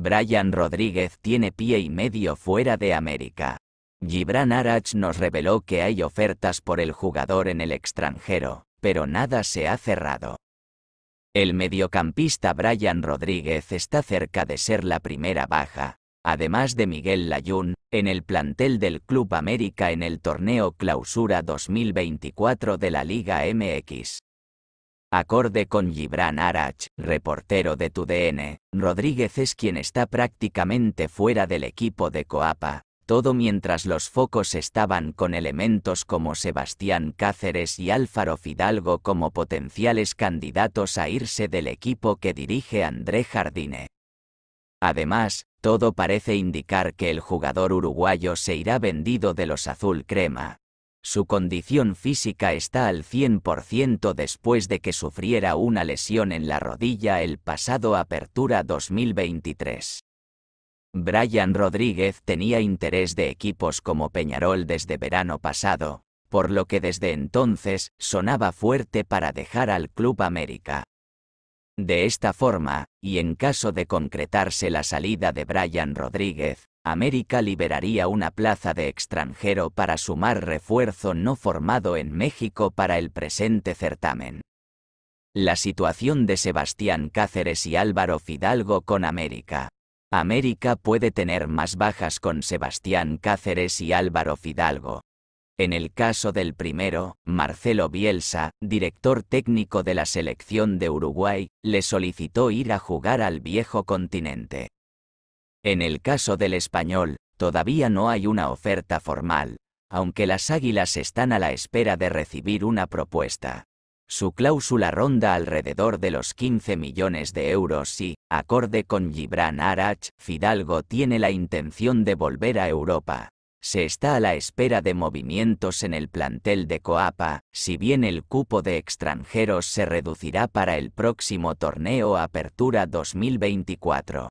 Brian Rodríguez tiene pie y medio fuera de América. Gibran Arach nos reveló que hay ofertas por el jugador en el extranjero, pero nada se ha cerrado. El mediocampista Brian Rodríguez está cerca de ser la primera baja, además de Miguel Layún, en el plantel del Club América en el torneo Clausura 2024 de la Liga MX. Acorde con Gibran Arach, reportero de TUDN, Rodríguez es quien está prácticamente fuera del equipo de Coapa, todo mientras los focos estaban con elementos como Sebastián Cáceres y Álvaro Fidalgo como potenciales candidatos a irse del equipo que dirige André Jardine. Además, todo parece indicar que el jugador uruguayo se irá vendido de los azul crema, su condición física está al 100% después de que sufriera una lesión en la rodilla el pasado Apertura 2023. Brian Rodríguez tenía interés de equipos como Peñarol desde verano pasado, por lo que desde entonces sonaba fuerte para dejar al Club América. De esta forma, y en caso de concretarse la salida de Brian Rodríguez, América liberaría una plaza de extranjero para sumar refuerzo no formado en México para el presente certamen. La situación de Sebastián Cáceres y Álvaro Fidalgo con América. América puede tener más bajas con Sebastián Cáceres y Álvaro Fidalgo. En el caso del primero, Marcelo Bielsa, director técnico de la selección de Uruguay, le solicitó ir a jugar al viejo continente. En el caso del español, todavía no hay una oferta formal, aunque las águilas están a la espera de recibir una propuesta. Su cláusula ronda alrededor de los 15 millones de euros y, acorde con Gibran Arach, Fidalgo tiene la intención de volver a Europa. Se está a la espera de movimientos en el plantel de Coapa, si bien el cupo de extranjeros se reducirá para el próximo torneo Apertura 2024.